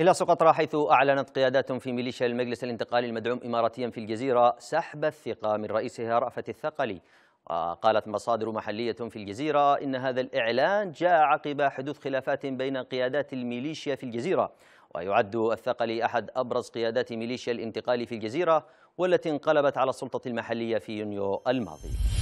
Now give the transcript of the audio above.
إلى سقطرى حيث أعلنت قيادات في ميليشيا المجلس الانتقالي المدعوم إماراتيا في الجزيرة سحب الثقة من رئيسها رأفت الثقلي وقالت مصادر محلية في الجزيرة إن هذا الإعلان جاء عقب حدوث خلافات بين قيادات الميليشيا في الجزيرة ويعد الثقلي أحد أبرز قيادات ميليشيا الانتقالي في الجزيرة والتي انقلبت على السلطة المحلية في يونيو الماضي